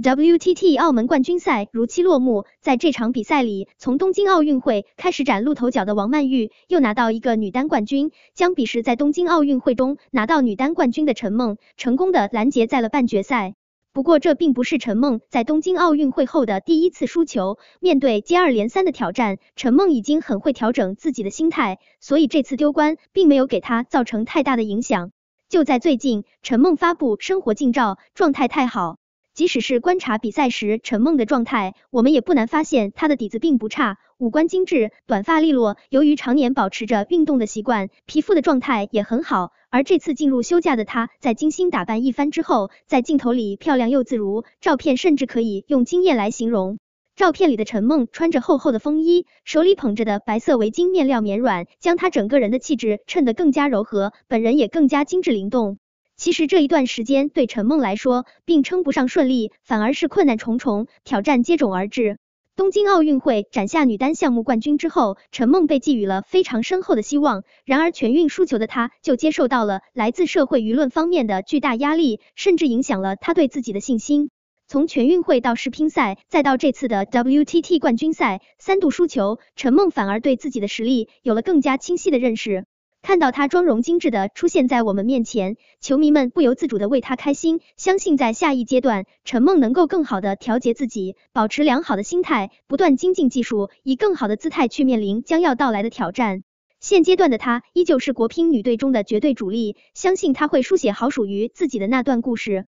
WTT 澳门冠军赛如期落幕，在这场比赛里，从东京奥运会开始崭露头角的王曼玉又拿到一个女单冠军，将比时在东京奥运会中拿到女单冠军的陈梦成功的拦截在了半决赛。不过这并不是陈梦在东京奥运会后的第一次输球，面对接二连三的挑战，陈梦已经很会调整自己的心态，所以这次丢冠并没有给她造成太大的影响。就在最近，陈梦发布生活近照，状态太好。即使是观察比赛时陈梦的状态，我们也不难发现她的底子并不差，五官精致，短发利落。由于常年保持着运动的习惯，皮肤的状态也很好。而这次进入休假的她，在精心打扮一番之后，在镜头里漂亮又自如，照片甚至可以用惊艳来形容。照片里的陈梦穿着厚厚的风衣，手里捧着的白色围巾，面料绵软，将她整个人的气质衬得更加柔和，本人也更加精致灵动。其实这一段时间对陈梦来说，并称不上顺利，反而是困难重重，挑战接踵而至。东京奥运会斩下女单项目冠军之后，陈梦被寄予了非常深厚的希望。然而全运输球的她，就接受到了来自社会舆论方面的巨大压力，甚至影响了她对自己的信心。从全运会到世乒赛，再到这次的 WTT 冠军赛，三度输球，陈梦反而对自己的实力有了更加清晰的认识。看到她妆容精致的出现在我们面前，球迷们不由自主的为她开心。相信在下一阶段，陈梦能够更好的调节自己，保持良好的心态，不断精进技术，以更好的姿态去面临将要到来的挑战。现阶段的她依旧是国乒女队中的绝对主力，相信她会书写好属于自己的那段故事。